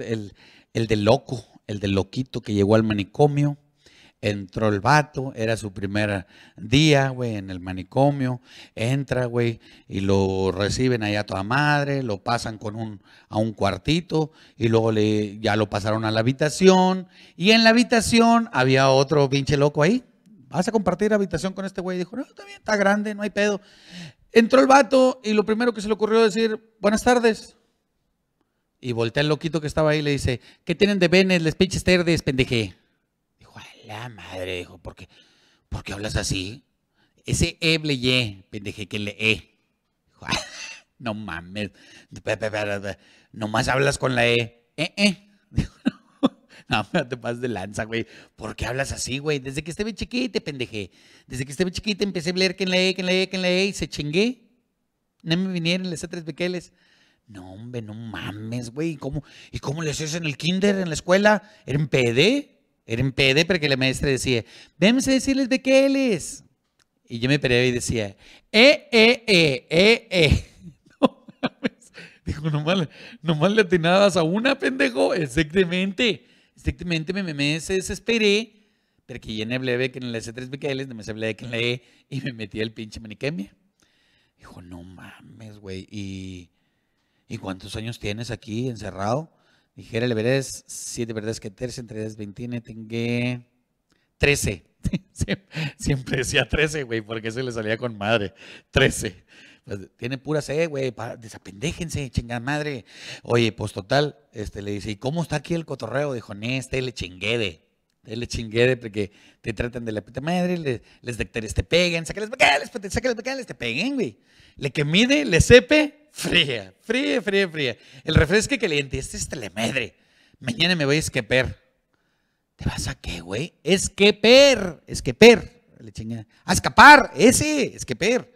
el, el, de loco, el de loquito que llegó al manicomio. Entró el vato, era su primer día, güey, en el manicomio. Entra, güey, y lo reciben ahí a toda madre, lo pasan con un, a un cuartito y luego le, ya lo pasaron a la habitación. Y en la habitación había otro pinche loco ahí. ¿Vas a compartir habitación con este güey? Dijo, no, está bien, está grande, no hay pedo. Entró el vato y lo primero que se le ocurrió decir, buenas tardes. Y voltea el loquito que estaba ahí y le dice, ¿qué tienen de venes les pinches terdes, pendeje? Dijo, a la madre, dijo, ¿por qué, ¿por qué hablas así? Ese eble ye, pendeje, que le e. Dijo, ah, no mames, nomás hablas con la e. Eh, eh. Dijo, no, no te pases de lanza, güey. ¿Por qué hablas así, güey? Desde que estuve chiquita, pendeje. Desde que estuve chiquita empecé a leer que en la E, que en la E, que en la E y se chingué. No me vinieron las tres bequeles. No, hombre, no mames, güey. ¿Y cómo, ¿Y cómo le haces en el kinder, en la escuela? ¿Era en PD? Era en PD porque la maestra decía, déjenme decirles de qué él Y yo me peleaba y decía, eh, eh, eh, eh, eh. No mames. nomás, le atinabas a una, pendejo. Exactamente. Exactamente, me, me, desesperé. Porque ya no hablé que en la C3 BKL, no me hablé que en la e, Y me metí al pinche maniquemia. Dijo, no mames, güey. Y ¿Y cuántos años tienes aquí encerrado? Dijera el de verdad es que terce, entre 10, 20, tengo 13. Siempre decía 13, güey, porque se le salía con madre. 13. Pues, tiene pura sed, güey, desapendéjense, chingada madre. Oye, pues total, este, le dice, ¿y cómo está aquí el cotorreo? Dijo, ne, este le chingué de le porque te tratan de la puta madre, les, les te peguen, te peguen, güey. Le que mide, le sepe, fría, fría, fría, fría. El refresco caliente, este es telemedre. Mañana me voy a esqueper. ¿Te vas a qué, güey? Esqueper, esqueper. Le chingue. A escapar, ese, esqueper.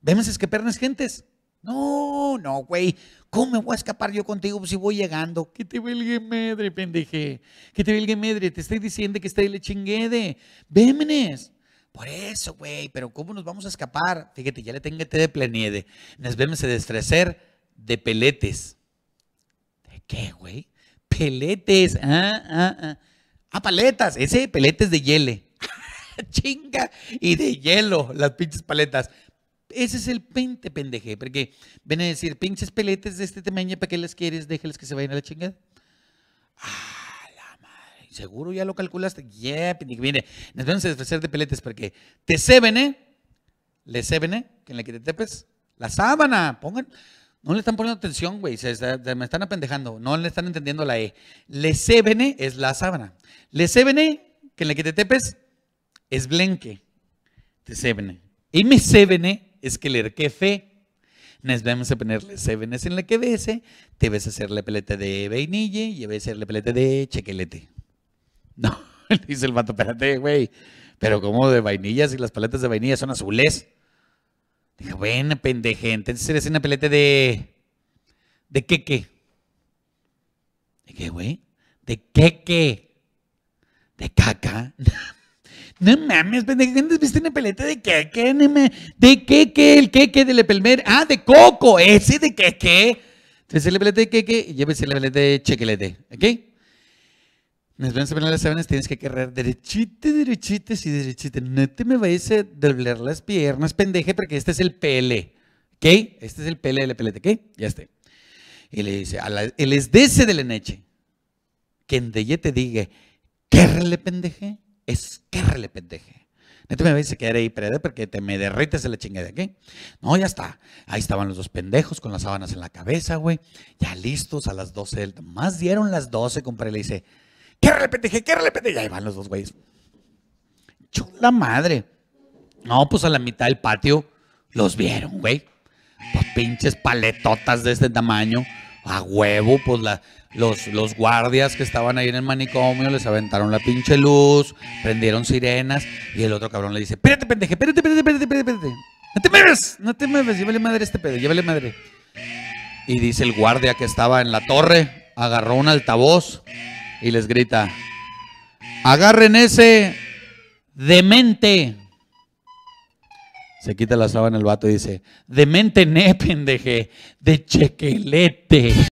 Vemos las gentes. No, no, güey. ¿Cómo me voy a escapar yo contigo si voy llegando? Que te valga madre, pendeje. Que te medre, Te estoy diciendo que estoy le chinguede. Vémenes. Por eso, güey, pero ¿cómo nos vamos a escapar? Fíjate, ya le tengo té este de pleniede. Nos vemos a destrecer de peletes. ¿De qué, güey? Peletes. Ah, ah, ah. Ah, paletas. Ese peletes de hielo. Chinga. Y de hielo, las pinches paletas. Ese es el pente pendeje, porque ven a decir, pinches peletes de este tamaño, ¿para qué las quieres? Déjales que se vayan a la chingada. Ah seguro ya lo calculaste. Yeah, viene. Nos vamos a desfacer de peletes porque te sevene. ¿eh? le sevene, ¿eh? que en la que te tepes, la sábana, pongan. No le están poniendo atención, güey. Se, me están apendejando. No le están entendiendo la E. Le sevene ¿eh? es la sábana. Le seven que en la que te tepes, es blenque. Te Y me sebene es que le fe. Nos vamos a ponerle es en la que bese, te ves hacer la pelete de vainilla y ves hacer la pelete de chequelete. No, le dice el vato, espérate, güey, pero como de vainillas y las paletas de vainilla son azules. Dije, ven, pendejente, entonces eres una paleta de. ¿De qué qué? ¿De qué, güey? ¿De qué qué? ¿De caca? No mames, pendejantes, viste una paleta de qué no de de qué, el qué de la pelmer, ah, de coco, ese de queque. Entonces la paleta de qué y llévese la paleta de chequelete, ¿ok? Mis poner las sábanas tienes que querer derechite, derechito y derechite. No te me vayas a doblar las piernas, pendeje, porque este es el PL. ¿Ok? Este es el PL el la pelete. ¿ok? Ya está. Y le dice, a es el ese de la noche, que en ella te diga, quérrele, pendeje, es quérrele, pendeje. No te me vayas a quedar ahí, pendeje, porque te me derrites de la chingada, ¿ok? No, ya está. Ahí estaban los dos pendejos con las sábanas en la cabeza, güey. Ya listos a las 12. Más dieron las 12, compadre. Le dice, ¿Qué pendeje! ¿Qué pendeje! Y ahí van los dos güeyes. Chula madre. No, pues a la mitad del patio los vieron, güey. Pues pinches paletotas de este tamaño. A huevo, pues la, los, los guardias que estaban ahí en el manicomio les aventaron la pinche luz, prendieron sirenas y el otro cabrón le dice, espérate, pendeje, espérate, espérate, espérate, espérate, No te mueves! no te mueves! llévale madre este pedo, llévale madre. Y dice el guardia que estaba en la torre, agarró un altavoz y les grita, agarren ese demente. Se quita la sábana el vato y dice, demente ne, pendeje, de chequelete.